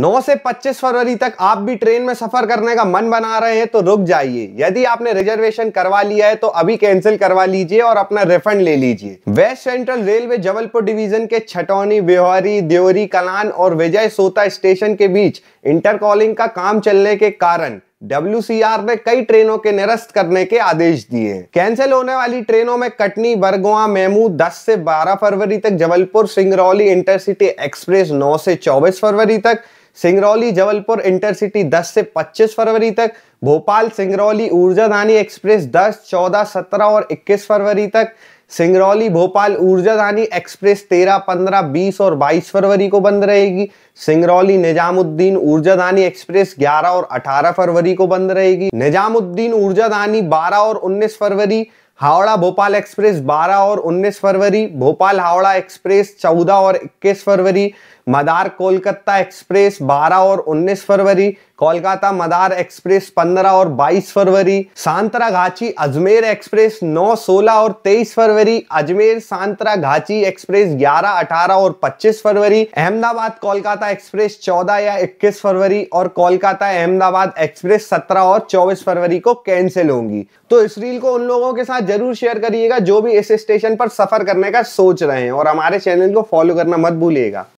9 से 25 फरवरी तक आप भी ट्रेन में सफर करने का मन बना रहे हैं तो रुक जाइए यदि आपने रिजर्वेशन करवा लिया है तो अभी कैंसिल करवा लीजिए और अपना रिफंड ले लीजिए west central railway Jabalpur division के छटौनी ब्योहरी देवरी कलान और विजय सोता स्टेशन के बीच इंटरकॉलिंग का काम चलने के कारण डब्ल्यू ने कई ट्रेनों के निरस्त करने के आदेश दिए हैं कैंसिल होने वाली ट्रेनों में कटनी बरगुआ मेमू 10 से 12 फरवरी तक जबलपुर सिंगरौली इंटरसिटी एक्सप्रेस 9 से 24 फरवरी तक सिंगरौली जबलपुर इंटरसिटी 10 से 25 फरवरी तक भोपाल सिंगरौली ऊर्जाधानी एक्सप्रेस 10, 14, 17 और 21 फरवरी तक सिंगरौली भोपाल ऊर्जाधानी एक्सप्रेस 13, 15, 20 और 22 फरवरी को बंद रहेगी सिंगरौली निजामुद्दीन ऊर्जाधानी एक्सप्रेस 11 और 18 फरवरी को बंद रहेगी निजामुद्दीन ऊर्जाधानी 12 और 19 फरवरी हावड़ा भोपाल एक्सप्रेस 12 और 19 फरवरी भोपाल हावड़ा एक्सप्रेस 14 और 21 फरवरी मदार कोलकाता एक्सप्रेस 12 और 19 फरवरी कोलकाता मदार एक्सप्रेस 15 और 22 फरवरी सांतरागाची अजमेर एक्सप्रेस 9, 16 और 23 फरवरी अजमेर सांतरागाची एक्सप्रेस 11, 18 और 25 फरवरी अहमदाबाद कोलकाता एक्सप्रेस 14 या 21 फरवरी और कोलकाता अहमदाबाद एक्सप्रेस 17 और 24 फरवरी को कैंसिल होंगी तो इस रील को उन लोगों के साथ जरूर शेयर करिएगा जो भी इस स्टेशन पर सफर करने का सोच रहे हैं और हमारे चैनल को फॉलो करना मत भूलिएगा